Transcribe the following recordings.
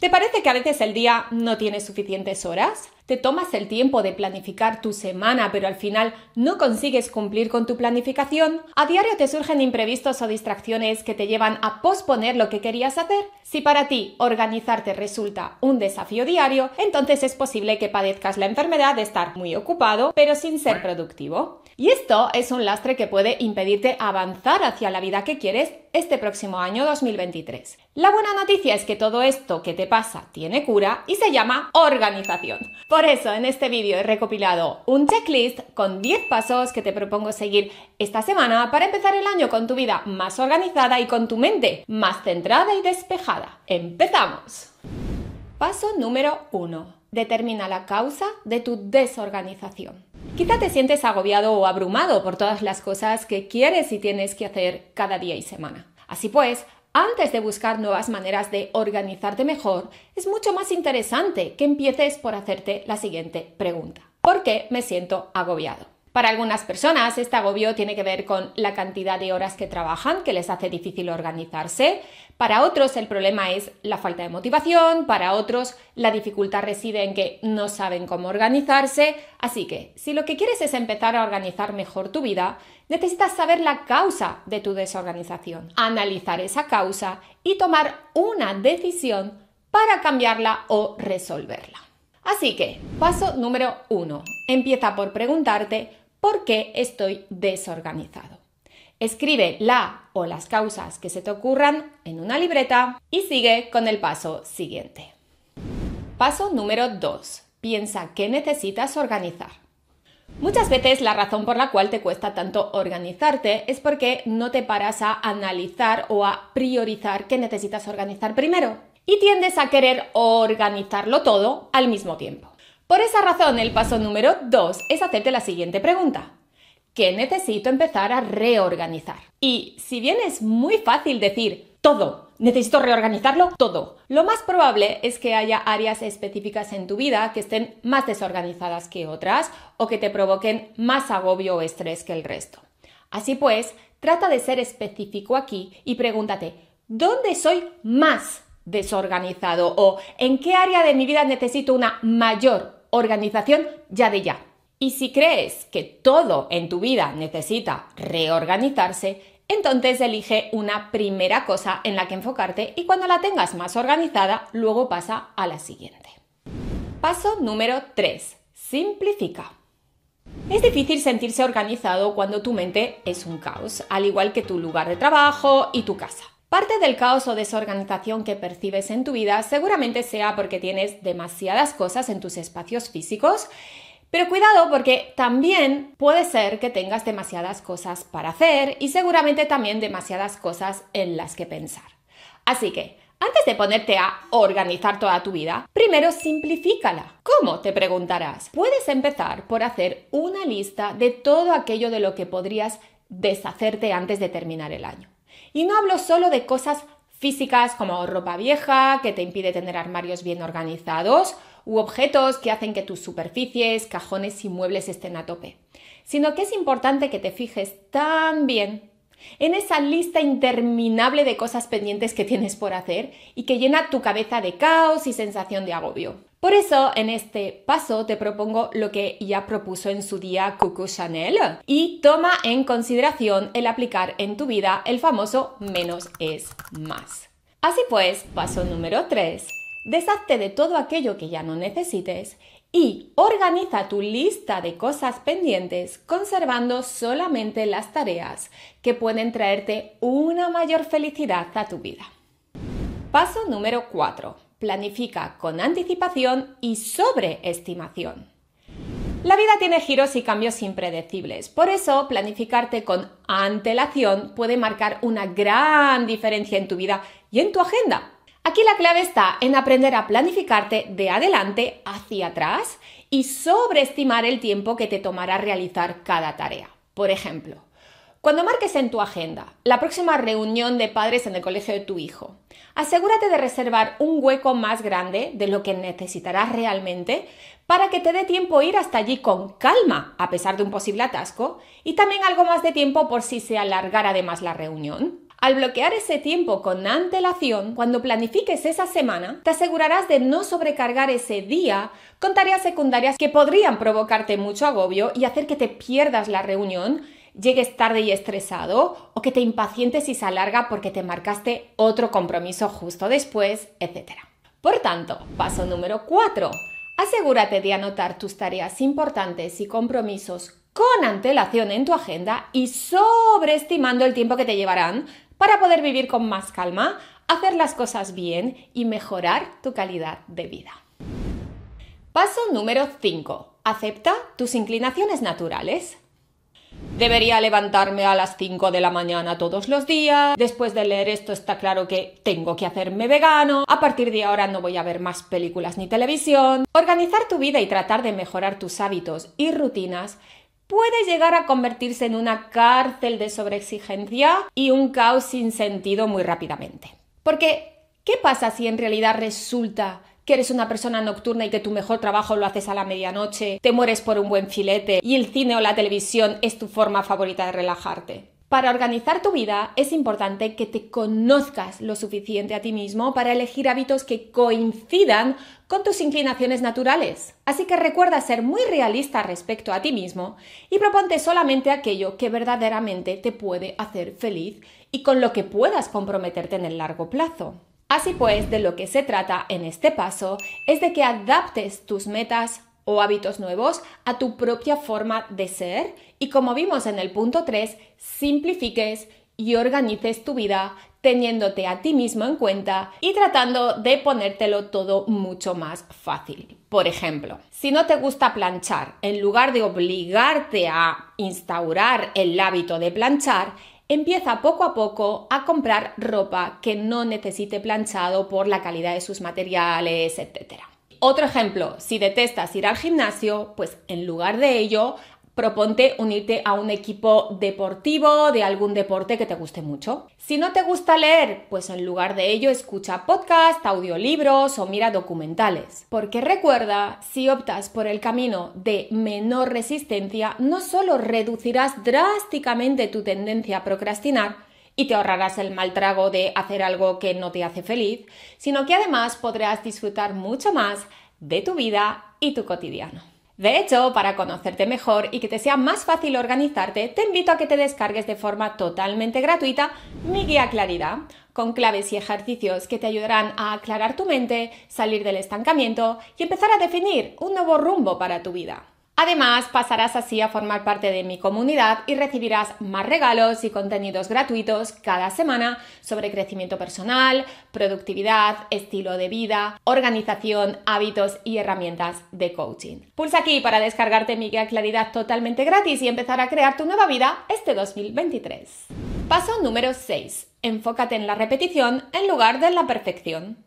¿Te parece que a veces el día no tiene suficientes horas? Te tomas el tiempo de planificar tu semana, pero al final no consigues cumplir con tu planificación. A diario te surgen imprevistos o distracciones que te llevan a posponer lo que querías hacer. Si para ti organizarte resulta un desafío diario, entonces es posible que padezcas la enfermedad de estar muy ocupado, pero sin ser productivo. Y esto es un lastre que puede impedirte avanzar hacia la vida que quieres este próximo año 2023. La buena noticia es que todo esto que te pasa tiene cura y se llama organización. Por eso en este vídeo he recopilado un checklist con 10 pasos que te propongo seguir esta semana para empezar el año con tu vida más organizada y con tu mente más centrada y despejada. ¡Empezamos! Paso número 1. Determina la causa de tu desorganización. Quizá te sientes agobiado o abrumado por todas las cosas que quieres y tienes que hacer cada día y semana. Así pues, antes de buscar nuevas maneras de organizarte mejor, es mucho más interesante que empieces por hacerte la siguiente pregunta. ¿Por qué me siento agobiado? Para algunas personas este agobio tiene que ver con la cantidad de horas que trabajan, que les hace difícil organizarse. Para otros el problema es la falta de motivación, para otros la dificultad reside en que no saben cómo organizarse. Así que si lo que quieres es empezar a organizar mejor tu vida, necesitas saber la causa de tu desorganización, analizar esa causa y tomar una decisión para cambiarla o resolverla. Así que, paso número uno, empieza por preguntarte ¿Por qué estoy desorganizado. Escribe la o las causas que se te ocurran en una libreta y sigue con el paso siguiente. Paso número 2. Piensa qué necesitas organizar. Muchas veces la razón por la cual te cuesta tanto organizarte es porque no te paras a analizar o a priorizar qué necesitas organizar primero y tiendes a querer organizarlo todo al mismo tiempo. Por esa razón, el paso número 2 es hacerte la siguiente pregunta. ¿Qué necesito empezar a reorganizar? Y si bien es muy fácil decir todo, necesito reorganizarlo todo, lo más probable es que haya áreas específicas en tu vida que estén más desorganizadas que otras o que te provoquen más agobio o estrés que el resto. Así pues, trata de ser específico aquí y pregúntate, ¿dónde soy más desorganizado o en qué área de mi vida necesito una mayor organización ya de ya. Y si crees que todo en tu vida necesita reorganizarse, entonces elige una primera cosa en la que enfocarte y cuando la tengas más organizada, luego pasa a la siguiente. Paso número 3. Simplifica. Es difícil sentirse organizado cuando tu mente es un caos, al igual que tu lugar de trabajo y tu casa. Parte del caos o desorganización que percibes en tu vida seguramente sea porque tienes demasiadas cosas en tus espacios físicos, pero cuidado porque también puede ser que tengas demasiadas cosas para hacer y seguramente también demasiadas cosas en las que pensar. Así que, antes de ponerte a organizar toda tu vida, primero simplifícala. ¿Cómo? Te preguntarás. Puedes empezar por hacer una lista de todo aquello de lo que podrías deshacerte antes de terminar el año. Y no hablo solo de cosas físicas como ropa vieja que te impide tener armarios bien organizados u objetos que hacen que tus superficies, cajones y muebles estén a tope, sino que es importante que te fijes también en esa lista interminable de cosas pendientes que tienes por hacer y que llena tu cabeza de caos y sensación de agobio. Por eso, en este paso te propongo lo que ya propuso en su día Coco Chanel y toma en consideración el aplicar en tu vida el famoso menos es más. Así pues, paso número 3. Deshazte de todo aquello que ya no necesites y organiza tu lista de cosas pendientes conservando solamente las tareas que pueden traerte una mayor felicidad a tu vida. Paso número 4 planifica con anticipación y sobreestimación. La vida tiene giros y cambios impredecibles, por eso planificarte con antelación puede marcar una gran diferencia en tu vida y en tu agenda. Aquí la clave está en aprender a planificarte de adelante hacia atrás y sobreestimar el tiempo que te tomará realizar cada tarea. Por ejemplo, cuando marques en tu agenda la próxima reunión de padres en el colegio de tu hijo, asegúrate de reservar un hueco más grande de lo que necesitarás realmente para que te dé tiempo ir hasta allí con calma, a pesar de un posible atasco, y también algo más de tiempo por si se alargara además la reunión. Al bloquear ese tiempo con antelación, cuando planifiques esa semana, te asegurarás de no sobrecargar ese día con tareas secundarias que podrían provocarte mucho agobio y hacer que te pierdas la reunión llegues tarde y estresado o que te impacientes y se alarga porque te marcaste otro compromiso justo después, etc. Por tanto, paso número 4. Asegúrate de anotar tus tareas importantes y compromisos con antelación en tu agenda y sobreestimando el tiempo que te llevarán para poder vivir con más calma, hacer las cosas bien y mejorar tu calidad de vida. Paso número 5. Acepta tus inclinaciones naturales. Debería levantarme a las 5 de la mañana todos los días. Después de leer esto está claro que tengo que hacerme vegano. A partir de ahora no voy a ver más películas ni televisión. Organizar tu vida y tratar de mejorar tus hábitos y rutinas puede llegar a convertirse en una cárcel de sobreexigencia y un caos sin sentido muy rápidamente. Porque, ¿qué pasa si en realidad resulta que eres una persona nocturna y que tu mejor trabajo lo haces a la medianoche, te mueres por un buen filete y el cine o la televisión es tu forma favorita de relajarte. Para organizar tu vida es importante que te conozcas lo suficiente a ti mismo para elegir hábitos que coincidan con tus inclinaciones naturales. Así que recuerda ser muy realista respecto a ti mismo y proponte solamente aquello que verdaderamente te puede hacer feliz y con lo que puedas comprometerte en el largo plazo. Así pues, de lo que se trata en este paso es de que adaptes tus metas o hábitos nuevos a tu propia forma de ser y como vimos en el punto 3, simplifiques y organices tu vida teniéndote a ti mismo en cuenta y tratando de ponértelo todo mucho más fácil. Por ejemplo, si no te gusta planchar, en lugar de obligarte a instaurar el hábito de planchar, Empieza poco a poco a comprar ropa que no necesite planchado por la calidad de sus materiales, etc. Otro ejemplo, si detestas ir al gimnasio, pues en lugar de ello, proponte unirte a un equipo deportivo de algún deporte que te guste mucho. Si no te gusta leer, pues en lugar de ello escucha podcast, audiolibros o mira documentales. Porque recuerda, si optas por el camino de menor resistencia, no solo reducirás drásticamente tu tendencia a procrastinar, y te ahorrarás el mal trago de hacer algo que no te hace feliz, sino que además podrás disfrutar mucho más de tu vida y tu cotidiano. De hecho, para conocerte mejor y que te sea más fácil organizarte, te invito a que te descargues de forma totalmente gratuita mi guía Claridad, con claves y ejercicios que te ayudarán a aclarar tu mente, salir del estancamiento y empezar a definir un nuevo rumbo para tu vida. Además, pasarás así a formar parte de mi comunidad y recibirás más regalos y contenidos gratuitos cada semana sobre crecimiento personal, productividad, estilo de vida, organización, hábitos y herramientas de coaching. Pulsa aquí para descargarte mi guía Claridad totalmente gratis y empezar a crear tu nueva vida este 2023. Paso número 6. Enfócate en la repetición en lugar de en la perfección.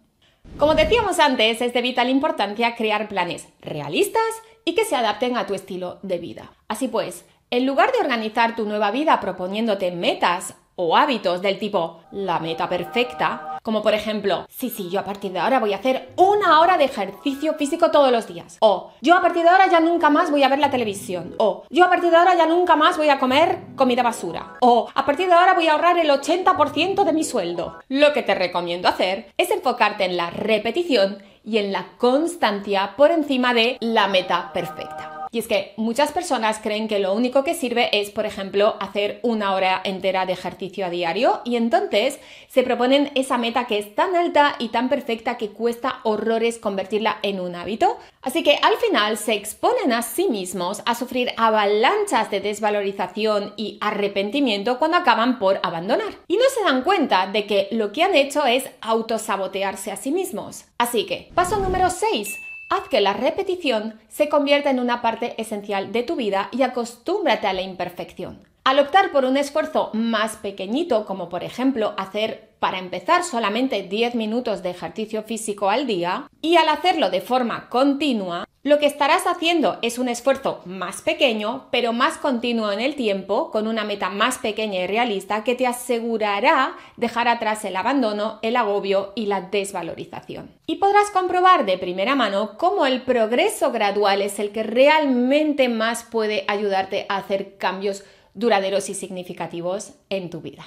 Como decíamos antes, es de vital importancia crear planes realistas y que se adapten a tu estilo de vida. Así pues, en lugar de organizar tu nueva vida proponiéndote metas o hábitos del tipo la meta perfecta, como por ejemplo, sí, sí, yo a partir de ahora voy a hacer una hora de ejercicio físico todos los días. O yo a partir de ahora ya nunca más voy a ver la televisión. O yo a partir de ahora ya nunca más voy a comer comida basura. O a partir de ahora voy a ahorrar el 80% de mi sueldo. Lo que te recomiendo hacer es enfocarte en la repetición y en la constancia por encima de la meta perfecta. Y es que muchas personas creen que lo único que sirve es, por ejemplo, hacer una hora entera de ejercicio a diario y entonces se proponen esa meta que es tan alta y tan perfecta que cuesta horrores convertirla en un hábito. Así que al final se exponen a sí mismos a sufrir avalanchas de desvalorización y arrepentimiento cuando acaban por abandonar. Y no se dan cuenta de que lo que han hecho es autosabotearse a sí mismos. Así que, paso número 6 Haz que la repetición se convierta en una parte esencial de tu vida y acostúmbrate a la imperfección. Al optar por un esfuerzo más pequeñito, como por ejemplo hacer para empezar solamente 10 minutos de ejercicio físico al día y al hacerlo de forma continua, lo que estarás haciendo es un esfuerzo más pequeño, pero más continuo en el tiempo, con una meta más pequeña y realista que te asegurará dejar atrás el abandono, el agobio y la desvalorización. Y podrás comprobar de primera mano cómo el progreso gradual es el que realmente más puede ayudarte a hacer cambios duraderos y significativos en tu vida.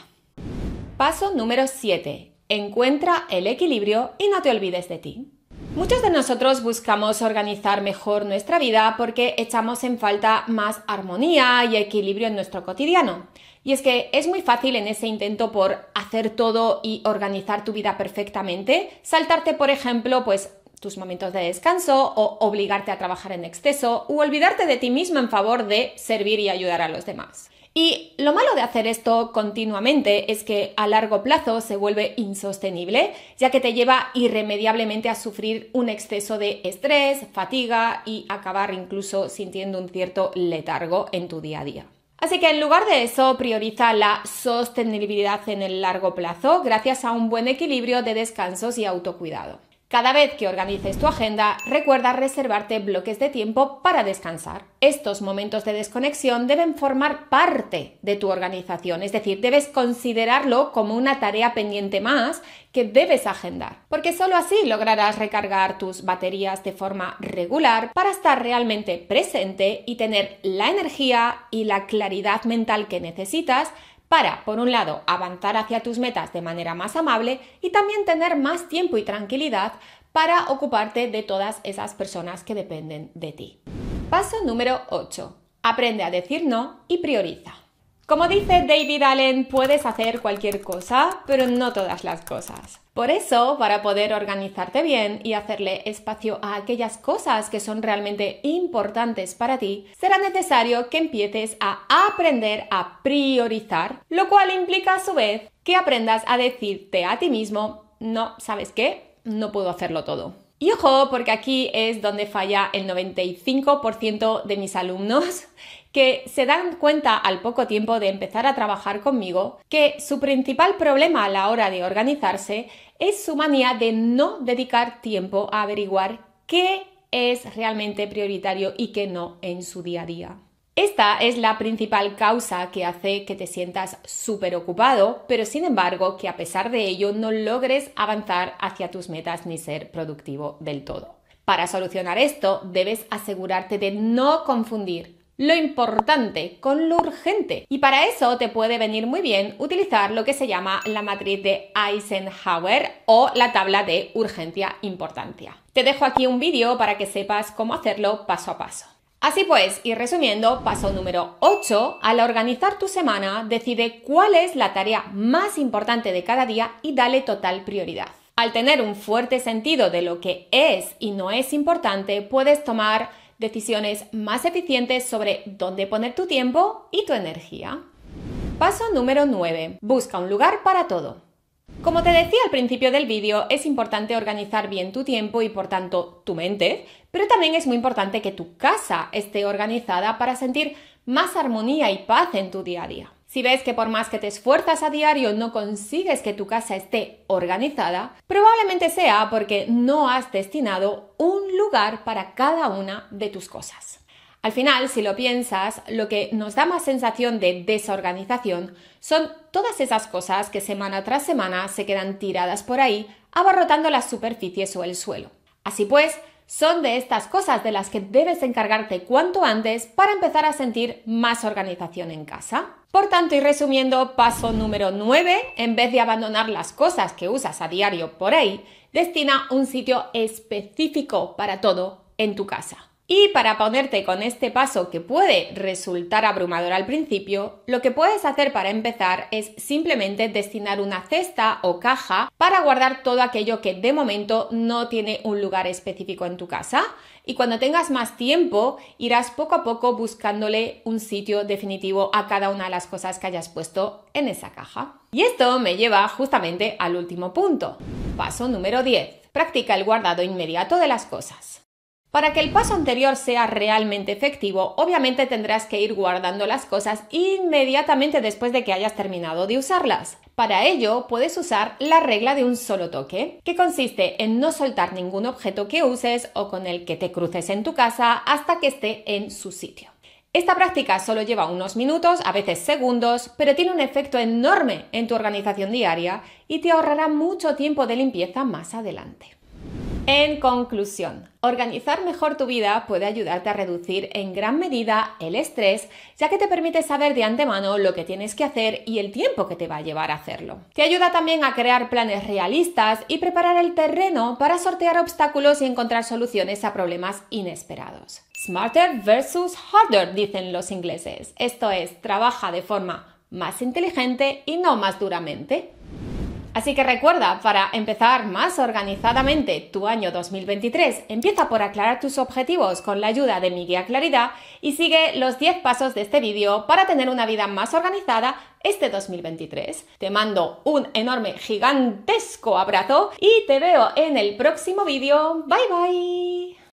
Paso número 7. Encuentra el equilibrio y no te olvides de ti. Muchos de nosotros buscamos organizar mejor nuestra vida porque echamos en falta más armonía y equilibrio en nuestro cotidiano. Y es que es muy fácil en ese intento por hacer todo y organizar tu vida perfectamente, saltarte, por ejemplo, pues tus momentos de descanso o obligarte a trabajar en exceso o olvidarte de ti mismo en favor de servir y ayudar a los demás. Y lo malo de hacer esto continuamente es que a largo plazo se vuelve insostenible, ya que te lleva irremediablemente a sufrir un exceso de estrés, fatiga y acabar incluso sintiendo un cierto letargo en tu día a día. Así que en lugar de eso, prioriza la sostenibilidad en el largo plazo gracias a un buen equilibrio de descansos y autocuidado. Cada vez que organices tu agenda, recuerda reservarte bloques de tiempo para descansar. Estos momentos de desconexión deben formar parte de tu organización, es decir, debes considerarlo como una tarea pendiente más que debes agendar, porque solo así lograrás recargar tus baterías de forma regular para estar realmente presente y tener la energía y la claridad mental que necesitas para, por un lado, avanzar hacia tus metas de manera más amable y también tener más tiempo y tranquilidad para ocuparte de todas esas personas que dependen de ti. Paso número 8. Aprende a decir no y prioriza. Como dice David Allen, puedes hacer cualquier cosa, pero no todas las cosas. Por eso, para poder organizarte bien y hacerle espacio a aquellas cosas que son realmente importantes para ti, será necesario que empieces a aprender a priorizar, lo cual implica a su vez que aprendas a decirte a ti mismo, no, ¿sabes qué? No puedo hacerlo todo. Y ojo, porque aquí es donde falla el 95% de mis alumnos que se dan cuenta al poco tiempo de empezar a trabajar conmigo que su principal problema a la hora de organizarse es su manía de no dedicar tiempo a averiguar qué es realmente prioritario y qué no en su día a día. Esta es la principal causa que hace que te sientas súper ocupado, pero sin embargo que a pesar de ello no logres avanzar hacia tus metas ni ser productivo del todo. Para solucionar esto, debes asegurarte de no confundir lo importante con lo urgente. Y para eso te puede venir muy bien utilizar lo que se llama la matriz de Eisenhower o la tabla de urgencia-importancia. Te dejo aquí un vídeo para que sepas cómo hacerlo paso a paso. Así pues, y resumiendo, paso número 8, al organizar tu semana, decide cuál es la tarea más importante de cada día y dale total prioridad. Al tener un fuerte sentido de lo que es y no es importante, puedes tomar decisiones más eficientes sobre dónde poner tu tiempo y tu energía. Paso número 9. Busca un lugar para todo. Como te decía al principio del vídeo, es importante organizar bien tu tiempo y por tanto tu mente, pero también es muy importante que tu casa esté organizada para sentir más armonía y paz en tu día a día. Si ves que por más que te esfuerzas a diario no consigues que tu casa esté organizada, probablemente sea porque no has destinado un lugar para cada una de tus cosas. Al final, si lo piensas, lo que nos da más sensación de desorganización son todas esas cosas que semana tras semana se quedan tiradas por ahí, abarrotando las superficies o el suelo. Así pues, son de estas cosas de las que debes encargarte cuanto antes para empezar a sentir más organización en casa. Por tanto, y resumiendo, paso número 9, en vez de abandonar las cosas que usas a diario por ahí, destina un sitio específico para todo en tu casa. Y para ponerte con este paso que puede resultar abrumador al principio, lo que puedes hacer para empezar es simplemente destinar una cesta o caja para guardar todo aquello que de momento no tiene un lugar específico en tu casa y cuando tengas más tiempo irás poco a poco buscándole un sitio definitivo a cada una de las cosas que hayas puesto en esa caja. Y esto me lleva justamente al último punto. Paso número 10. Practica el guardado inmediato de las cosas. Para que el paso anterior sea realmente efectivo, obviamente tendrás que ir guardando las cosas inmediatamente después de que hayas terminado de usarlas. Para ello, puedes usar la regla de un solo toque, que consiste en no soltar ningún objeto que uses o con el que te cruces en tu casa hasta que esté en su sitio. Esta práctica solo lleva unos minutos, a veces segundos, pero tiene un efecto enorme en tu organización diaria y te ahorrará mucho tiempo de limpieza más adelante. En conclusión, organizar mejor tu vida puede ayudarte a reducir en gran medida el estrés, ya que te permite saber de antemano lo que tienes que hacer y el tiempo que te va a llevar a hacerlo. Te ayuda también a crear planes realistas y preparar el terreno para sortear obstáculos y encontrar soluciones a problemas inesperados. Smarter versus harder, dicen los ingleses. Esto es, trabaja de forma más inteligente y no más duramente. Así que recuerda, para empezar más organizadamente tu año 2023, empieza por aclarar tus objetivos con la ayuda de mi guía Claridad y sigue los 10 pasos de este vídeo para tener una vida más organizada este 2023. Te mando un enorme, gigantesco abrazo y te veo en el próximo vídeo. Bye bye.